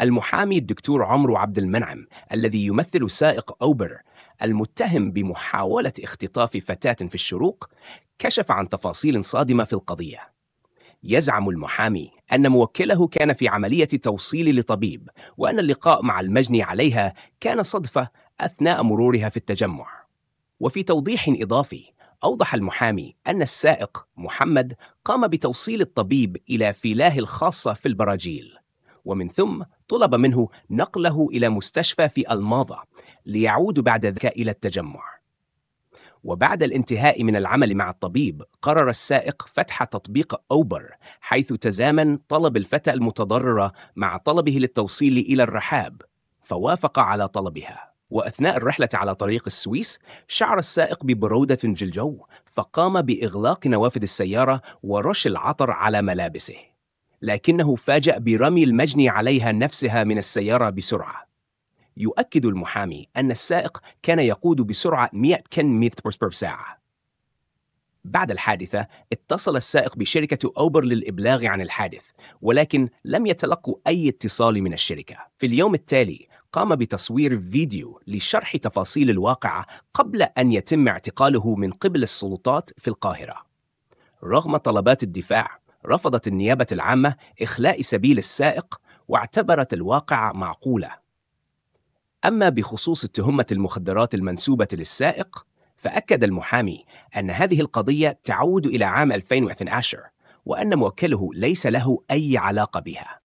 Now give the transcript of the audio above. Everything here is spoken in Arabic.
المحامي الدكتور عمرو عبد المنعم الذي يمثل سائق أوبر المتهم بمحاولة اختطاف فتاة في الشروق كشف عن تفاصيل صادمة في القضية يزعم المحامي أن موكله كان في عملية توصيل لطبيب وأن اللقاء مع المجني عليها كان صدفة أثناء مرورها في التجمع وفي توضيح إضافي أوضح المحامي أن السائق محمد قام بتوصيل الطبيب إلى فيلاه الخاصة في البراجيل ومن ثم طلب منه نقله إلى مستشفى في الماضة ليعود بعد ذلك إلى التجمع وبعد الانتهاء من العمل مع الطبيب قرر السائق فتح تطبيق أوبر حيث تزامن طلب الفتى المتضررة مع طلبه للتوصيل إلى الرحاب فوافق على طلبها وأثناء الرحلة على طريق السويس شعر السائق ببرودة في الجو فقام بإغلاق نوافذ السيارة ورش العطر على ملابسه لكنه فاجأ برمي المجني عليها نفسها من السيارة بسرعة. يؤكد المحامي أن السائق كان يقود بسرعة 100 كم بر ساعة. بعد الحادثة اتصل السائق بشركة أوبر للإبلاغ عن الحادث ولكن لم يتلقوا أي اتصال من الشركة في اليوم التالي قام بتصوير فيديو لشرح تفاصيل الواقعة قبل أن يتم اعتقاله من قبل السلطات في القاهرة رغم طلبات الدفاع رفضت النيابة العامة إخلاء سبيل السائق واعتبرت الواقع معقولة. أما بخصوص التهمة المخدرات المنسوبة للسائق، فأكد المحامي أن هذه القضية تعود إلى عام 2012 وأن موكله ليس له أي علاقة بها.